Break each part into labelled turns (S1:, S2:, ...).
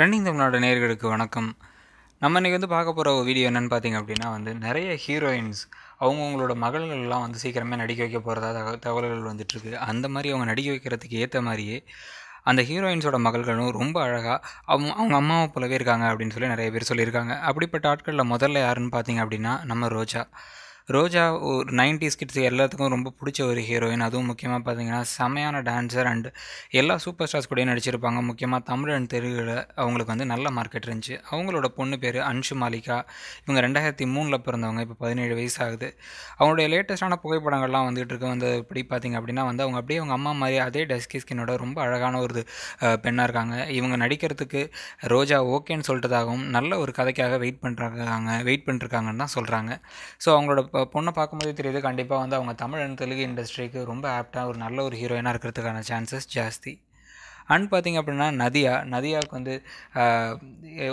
S1: trending தமிழோட நேர்களுக்கு வணக்கம் நம்ம இன்றைக்கி வந்து பார்க்க போகிற வீடியோ என்னென்னு பார்த்தீங்க அப்படின்னா வந்து நிறைய ஹீரோயின்ஸ் அவங்கவுங்களோட மகள்கள்லாம் வந்து சீக்கிரமே நடிக்க வைக்க போகிறதா தக தகவல்கள் வந்துட்டுருக்கு அந்த மாதிரி அவங்க நடிக்க வைக்கிறதுக்கு ஏற்ற மாதிரியே அந்த ஹீரோயின்ஸோட மகள்களும் ரொம்ப அழகாக அவங்க அவங்க அம்மாவை போலவே இருக்காங்க அப்படின்னு சொல்லி நிறைய பேர் சொல்லியிருக்காங்க அப்படிப்பட்ட ஆட்களில் முதல்ல யாருன்னு பார்த்தீங்க அப்படின்னா நம்ம ரோஜா ரோஜா ஒரு நைன்டிஸ் கிட்ஸ் எல்லாத்துக்கும் ரொம்ப பிடிச்ச ஒரு ஹீரோயின் அதுவும் முக்கியமாக பார்த்தீங்கன்னா செமையான டான்ஸர் அண்ட் எல்லா சூப்பர் ஸ்டார்ஸ் கூடயும் நடிச்சிருப்பாங்க முக்கியமாக தமிழ் அண்ட் தெருவில் அவங்களுக்கு வந்து நல்ல மார்க்கெட் இருந்துச்சு அவங்களோட பொண்ணு பேர் அன்ஷு மாலிகா இவங்க ரெண்டாயிரத்தி மூணில் பிறந்தவங்க இப்போ பதினேழு வயசு ஆகுது அவங்களுடைய லேட்டஸ்ட்டான புகைப்படங்கள்லாம் வந்துகிட்டு இருக்கு வந்து இப்படி பார்த்திங்க அப்படின்னா வந்து அவங்க அப்படியே அவங்க அம்மா மாதிரி அதே டஸ்கி ஸ்கின்னோட ரொம்ப அழகான ஒரு பெண்ணாக இருக்காங்க இவங்க நடிக்கிறதுக்கு ரோஜா ஓகேன்னு சொல்லிட்டதாகவும் நல்ல ஒரு கதைக்காக வெயிட் பண்ணுறாங்க வெயிட் பண்ணிருக்காங்கன்னு தான் சொல்கிறாங்க ஸோ அவங்களோட இப்போ பொண்ணை பார்க்கும்போது தெரியுது கண்டிப்பாக வந்து அவங்க தமிழ் அண்ட் தெலுங்கு இண்டஸ்ட்ரிக்கு ரொம்ப ஆப்டாக ஒரு நல்ல ஒரு ஹீரோயினாக இருக்கிறதுக்கான சான்சஸ் ஜாஸ்தி அண்ட் பார்த்திங்க அப்படின்னா நதியா நதியாவுக்கு வந்து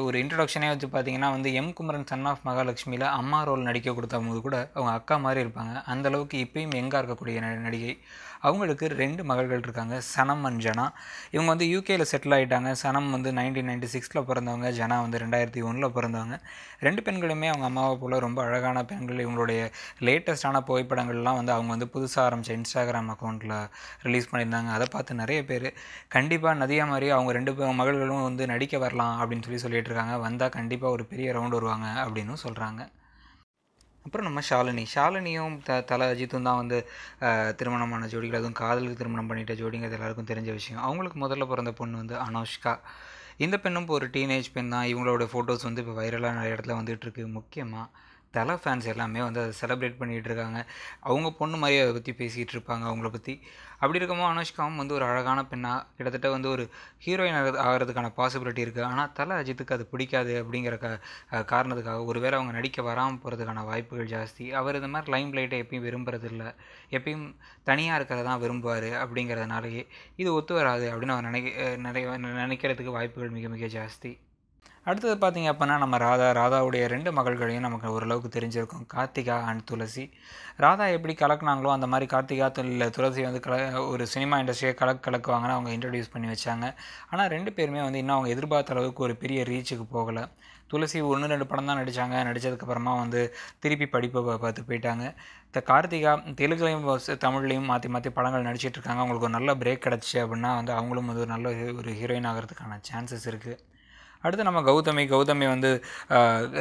S1: ஒரு இன்ட்ரடக்ஷனே வச்சு பார்த்தீங்கன்னா வந்து எம் குமரன் சன் ஆஃப் மகாலட்சுமியில் அம்மா ரோல் நடிக்க கொடுத்த போது கூட அவங்க அக்கா மாதிரி இருப்பாங்க அந்தளவுக்கு இப்பயும் எங்காக இருக்கக்கூடிய நடிகை அவங்களுக்கு ரெண்டு மகள்கள் இருக்காங்க சனம் அண்ட் ஜனா இவங்க வந்து யூகேயில் செட்டில் ஆகிட்டாங்க சனம் வந்து நைன்டீன் நைன்டி சிக்ஸில் பிறந்தவங்க ஜனா வந்து ரெண்டாயிரத்தி ஒன்றில் பிறந்தவங்க ரெண்டு பெண்களுமே அவங்க அம்மாவை போல் ரொம்ப அழகான பெண்கள் இவங்களுடைய லேட்டஸ்டான புகைப்படங்கள்லாம் வந்து அவங்க வந்து புதுசாக ஆரம்பித்த இன்ஸ்டாகிராம் அக்கௌண்ட்டில் ரிலீஸ் பண்ணியிருந்தாங்க அதை பார்த்து நிறைய பேர் கண்டிப்பாக கண்டிப்பாக நதியா மாதிரி அவங்க ரெண்டு மகள்களும் வந்து நடிக்க வரலாம் அப்படின்னு சொல்லி சொல்லிட்டு இருக்காங்க வந்தால் கண்டிப்பாக ஒரு பெரிய ரவுண்ட் வருவாங்க அப்படின்னு சொல்கிறாங்க அப்புறம் நம்ம ஷாலினி ஷாலினியும் த தலை அஜித்தும் தான் வந்து திருமணமான ஜோடிகள் அதுவும் காதலுக்கு திருமணம் பண்ணிட்ட ஜோடிங்கிறது எல்லாருக்கும் தெரிஞ்ச விஷயம் அவங்களுக்கு முதல்ல பிறந்த பொண்ணு வந்து அனோஷ்கா இந்த பெண்ணும் ஒரு டீனேஜ் பெண் தான் இவங்களோட ஃபோட்டோஸ் வந்து இப்போ வைரலாக நிறைய இடத்துல வந்துகிட்ருக்கு முக்கியமாக தலை ஃபேன்ஸ் எல்லாமே வந்து அதை செலிப்ரேட் பண்ணிகிட்டு இருக்காங்க அவங்க பொண்ணு மாதிரி அதை பற்றி பேசிகிட்டு இருப்பாங்க அவங்கள பற்றி அப்படி இருக்கமோ அனுஷ்காவும் வந்து ஒரு அழகான பெண்ணாக கிட்டத்தட்ட வந்து ஒரு ஹீரோயின் ஆகிறதுக்கான பாசிபிலிட்டி இருக்குது ஆனால் தலை அஜித்துக்கு அது பிடிக்காது அப்படிங்கிற க காரணத்துக்காக ஒருவேளை அவங்க நடிக்க வராமல் போகிறதுக்கான வாய்ப்புகள் ஜாஸ்தி அவர் இந்த மாதிரி லைம் லைட்டை எப்பயும் விரும்புறதில்ல எப்பயும் தனியாக இருக்கிறதான் தான் விரும்புவார் அப்படிங்கிறதுனாலேயே இது ஒத்து வராது அப்படின்னு அவர் நினைக்க நினைக்கிறதுக்கு வாய்ப்புகள் மிக மிக ஜாஸ்தி அடுத்தது பார்த்திங்க அப்படின்னா நம்ம ராதா ராதாவுடைய ரெண்டு மகள்களையும் நமக்கு ஓரளவுக்கு தெரிஞ்சிருக்கும் கார்த்திகா அண்ட் துளசி ராதா எப்படி கலக்குனாங்களோ அந்த மாதிரி கார்த்திகா இல்லை துளசி வந்து கல ஒரு சினிமா இண்டஸ்ட்ரியை கலக்கு கலக்குவாங்கன்னு அவங்க இன்ட்ரடியூஸ் பண்ணி வச்சாங்க ஆனால் ரெண்டு பேருமே வந்து இன்னும் அவங்க எதிர்பார்த்த அளவுக்கு ஒரு பெரிய ரீச்சுக்கு போகலை துளசி ஒன்று ரெண்டு படம் தான் நடித்தாங்க நடித்ததுக்கப்புறமா வந்து திருப்பி படிப்பை பார்த்து போயிட்டாங்க இந்த கார்த்திகா தெலுங்குலையும் தமிழ்லையும் மாற்றி மாற்றி படங்கள் நடிச்சிட்ருக்காங்க அவங்களுக்கு ஒரு நல்ல பிரேக் கிடச்சி அப்படின்னா வந்து அவங்களும் வந்து ஒரு நல்ல ஒரு ஹீரோயின் ஆகிறதுக்கான சான்சஸ் இருக்குது அடுத்து நம்ம கௌதமி கௌதமி வந்து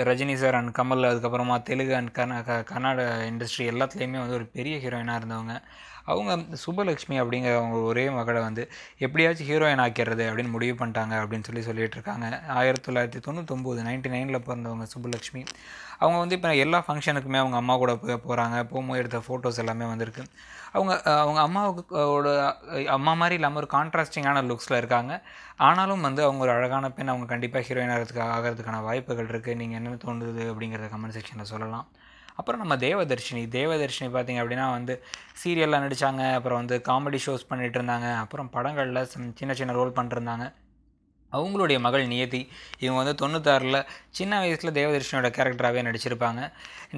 S1: ரஜினி சார் அண்ட் கமல் அதுக்கப்புறமா தெலுங்கு அண்ட் கர்நா கர்நாடக இண்டஸ்ட்ரி எல்லாத்துலேயுமே வந்து ஒரு பெரிய ஹீரோயினாக இருந்தவங்க அவங்க சுபலக்ஷ்மி அப்படிங்கிற அவங்க ஒரே மகளை வந்து எப்படியாச்சும் ஹீரோயின் ஆக்கிறது அப்படின்னு முடிவு பண்ணிட்டாங்க அப்படின்னு சொல்லி சொல்லிகிட்டு இருக்காங்க ஆயிரத்தி தொள்ளாயிரத்தி தொண்ணூத்தொம்போது நைன்டி நைனில் பிறந்தவங்க சுபலக்ஷ்மி அவங்க வந்து இப்போ எல்லா ஃபங்க்ஷனுக்குமே அவங்க அம்மா கூட போய் போகிறாங்க போகும்போது எடுத்த ஃபோட்டோஸ் எல்லாமே வந்திருக்கு அவங்க அவங்க அம்மாவுக்கு அம்மா மாதிரி இல்லாமல் ஒரு கான்ட்ராஸ்டிங்கான லுக்ஸில் இருக்காங்க ஆனாலும் வந்து அவங்க ஒரு அழகான பெண் அவங்க கண்டிப்பாக ஹீரோயின் ஆகிறதுக்கு ஆகிறதுக்கான வாய்ப்புகள் இருக்குது நீங்கள் என்ன தோணுது அப்படிங்கிறத கமெண்ட் செக்ஷனில் சொல்லலாம் அப்புறம் நம்ம தேவதர்ஷினி தேவதர்ஷினி பார்த்திங்க அப்படின்னா வந்து சீரியல்லாம் நடித்தாங்க அப்புறம் வந்து காமெடி ஷோஸ் பண்ணிகிட்டு இருந்தாங்க அப்புறம் படங்களில் சின்ன சின்ன ரோல் பண்ணிருந்தாங்க அவங்களுடைய மகள் நியதி இவங்க வந்து தொண்ணூத்தாறில் சின்ன வயசில் தேவதர்ஷினியோட கேரக்டராகவே நடிச்சிருப்பாங்க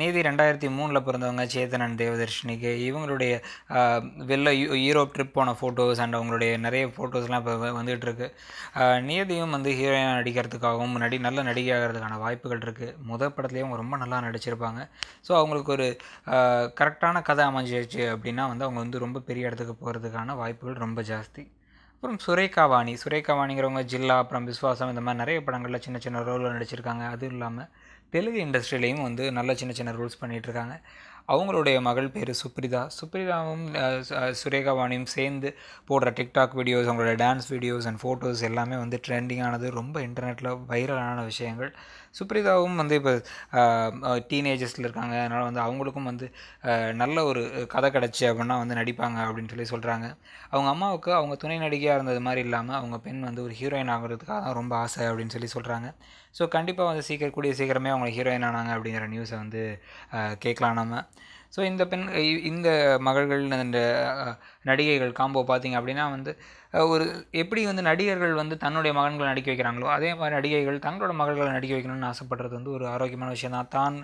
S1: நியதி ரெண்டாயிரத்தி மூணில் பிறந்தவங்க சேத்தனன் தேவதர்ஷினிக்கு இவங்களுடைய வெளில யூரோப் ட்ரிப் போன ஃபோட்டோஸ் அண்ட் அவங்களுடைய நிறைய ஃபோட்டோஸ்லாம் இப்போ வந்துகிட்ருக்கு நியதியும் வந்து ஹீரோயின் நடிக்கிறதுக்காகவும் நடி நல்ல நடிகை ஆகிறதுக்கான வாய்ப்புகள் இருக்குது முதல் படத்துலேயும் அவங்க ரொம்ப நல்லா நடிச்சிருப்பாங்க ஸோ அவங்களுக்கு ஒரு கரெக்டான கதை அமைஞ்சிருச்சு அப்படின்னா வந்து அவங்க வந்து ரொம்ப பெரிய இடத்துக்கு போகிறதுக்கான வாய்ப்புகள் ரொம்ப ஜாஸ்தி அப்புறம் சுரேகாவாணி சுரேகாவாணிங்கிறவங்க ஜில்லா அப்புறம் விஸ்வாசம் இந்த மாதிரி நிறைய படங்களில் சின்ன சின்ன ரோலில் நடிச்சிருக்காங்க அதுவும் இல்லாமல் தெலுங்கு இண்டஸ்ட்ரியிலையும் வந்து நல்ல சின்ன சின்ன ரோல்ஸ் பண்ணிகிட்ருக்காங்க அவங்களுடைய மகள் பேர் சுப்ரிதா சுப்ரிதாவும் சுரேகாவானியும் சேர்ந்து போடுற டிக்டாக் வீடியோஸ் அவங்களோட டான்ஸ் வீடியோஸ் அண்ட் ஃபோட்டோஸ் எல்லாமே வந்து ட்ரெண்டிங்கானது ரொம்ப இன்டர்நெட்டில் வைரலான விஷயங்கள் சுப்ரிதாவும் வந்து இப்போ டீனேஜர்ஸில் இருக்காங்க அதனால் வந்து அவங்களுக்கும் வந்து நல்ல ஒரு கதை கிடச்சி அப்படின்னா வந்து நடிப்பாங்க அப்படின்னு சொல்லி சொல்கிறாங்க அவங்க அம்மாவுக்கு அவங்க துணை நடிகையாக இருந்தது மாதிரி இல்லாமல் அவங்க பெண் வந்து ஒரு ஹீரோயின் ஆகிறதுக்காக தான் ரொம்ப ஆசை அப்படின்னு சொல்லி சொல்கிறாங்க ஸோ கண்டிப்பாக வந்து சீக்கிரம் கூடிய சீக்கிரமே அவங்க ஹீரோயின் ஆனாங்க அப்படிங்கிற நியூஸை வந்து கேட்கலாம் நம்ம ஸோ இந்த பெண் இந்த மகள்கள் இந்த நடிகைகள் காம்போ பார்த்திங்க அப்படின்னா வந்து ஒரு எப்படி வந்து நடிகர்கள் வந்து தன்னுடைய மகன்களை நடிக்க வைக்கிறாங்களோ அதே மாதிரி நடிகைகள் தங்களோட மகள்களை நடிக்க வைக்கணும்னு ஆசைப்படுறது வந்து ஒரு ஆரோக்கியமான விஷயம் தான் தான்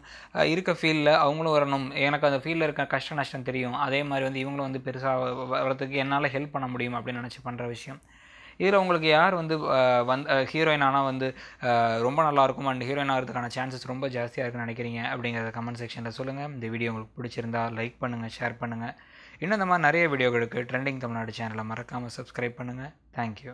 S1: இருக்க ஃபீல்டில் அவங்களும் வரணும் எனக்கு அந்த ஃபீல்டில் இருக்க கஷ்ட நஷ்டம் தெரியும் அதே மாதிரி வந்து இவங்களும் வந்து பெருசாக வர்றதுக்கு என்னால் ஹெல்ப் பண்ண முடியும் அப்படின்னு நினச்சி பண்ணுற விஷயம் இதில் உங்களுக்கு யார் வந்து ஹீரோயின் ஹீரோயினானால் வந்து ரொம்ப நல்லாயிருக்கும் அண்ட் ஹீரோயின் ஆகிறதுக்கான சான்சஸ் ரொம்ப ஜாஸ்தியாக இருக்குன்னு நினைக்கிறீங்க அப்படிங்கிறத கமெண்ட் செக்ஷனில் சொல்லுங்கள் இந்த வீடியோ உங்களுக்கு பிடிச்சிருந்தா லைக் பண்ணுங்கள் ஷேர் பண்ணுங்கள் இன்னும் இந்த மாதிரி நிறைய வீடியோகளுக்கு ட்ரெண்டிங் தமிழ்நாடு சேனலை மறக்காமல் சப்ஸ்கிரைப் பண்ணுங்கள் தேங்க்யூ